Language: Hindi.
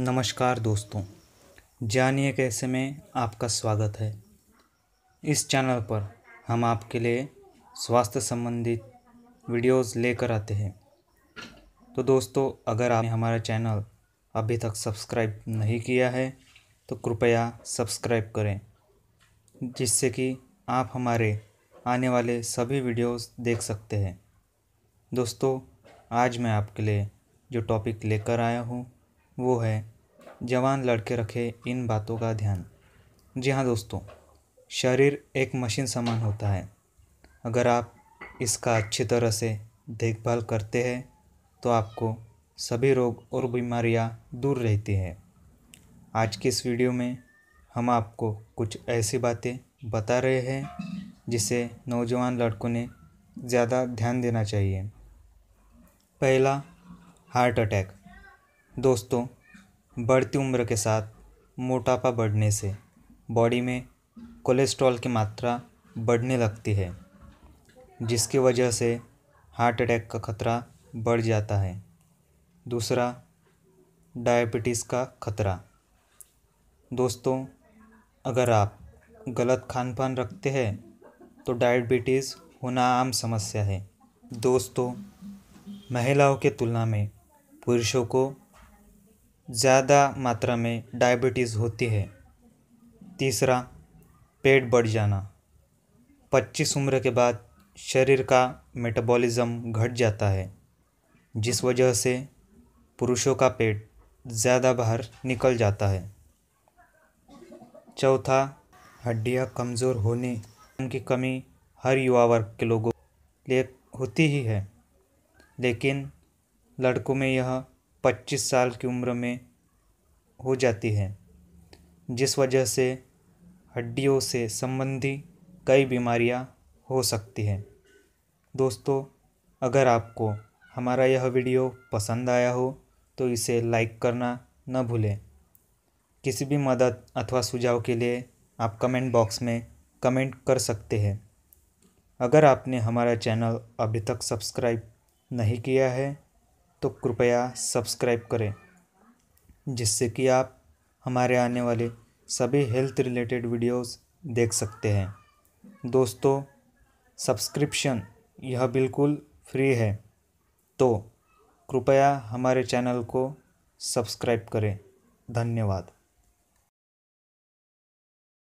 नमस्कार दोस्तों जानिए कैसे में आपका स्वागत है इस चैनल पर हम आपके लिए स्वास्थ्य संबंधित वीडियोस लेकर आते हैं तो दोस्तों अगर आपने हमारा चैनल अभी तक सब्सक्राइब नहीं किया है तो कृपया सब्सक्राइब करें जिससे कि आप हमारे आने वाले सभी वीडियोस देख सकते हैं दोस्तों आज मैं आपके लिए जो टॉपिक लेकर आया हूँ वो है जवान लड़के रखे इन बातों का ध्यान जी हाँ दोस्तों शरीर एक मशीन समान होता है अगर आप इसका अच्छी तरह से देखभाल करते हैं तो आपको सभी रोग और बीमारियां दूर रहती हैं आज के इस वीडियो में हम आपको कुछ ऐसी बातें बता रहे हैं जिसे नौजवान लड़कों ने ज़्यादा ध्यान देना चाहिए पहला हार्ट अटैक दोस्तों बढ़ती उम्र के साथ मोटापा बढ़ने से बॉडी में कोलेस्ट्रॉल की मात्रा बढ़ने लगती है जिसकी वजह से हार्ट अटैक का खतरा बढ़ जाता है दूसरा डायबिटीज़ का खतरा दोस्तों अगर आप गलत खान पान रखते हैं तो डायबिटीज़ होना आम समस्या है दोस्तों महिलाओं के तुलना में पुरुषों को ज़्यादा मात्रा में डायबिटीज़ होती है तीसरा पेट बढ़ जाना पच्चीस उम्र के बाद शरीर का मेटाबॉलिज़्म घट जाता है जिस वजह से पुरुषों का पेट ज़्यादा बाहर निकल जाता है चौथा हड्डियाँ कमज़ोर होने उनकी कमी हर युवा वर्ग के लोगों लिए होती ही है लेकिन लड़कों में यह 25 साल की उम्र में हो जाती है जिस वजह से हड्डियों से संबंधी कई बीमारियां हो सकती हैं दोस्तों अगर आपको हमारा यह वीडियो पसंद आया हो तो इसे लाइक करना न भूलें किसी भी मदद अथवा सुझाव के लिए आप कमेंट बॉक्स में कमेंट कर सकते हैं अगर आपने हमारा चैनल अभी तक सब्सक्राइब नहीं किया है तो कृपया सब्सक्राइब करें जिससे कि आप हमारे आने वाले सभी हेल्थ रिलेटेड वीडियोस देख सकते हैं दोस्तों सब्सक्रिप्शन यह बिल्कुल फ्री है तो कृपया हमारे चैनल को सब्सक्राइब करें धन्यवाद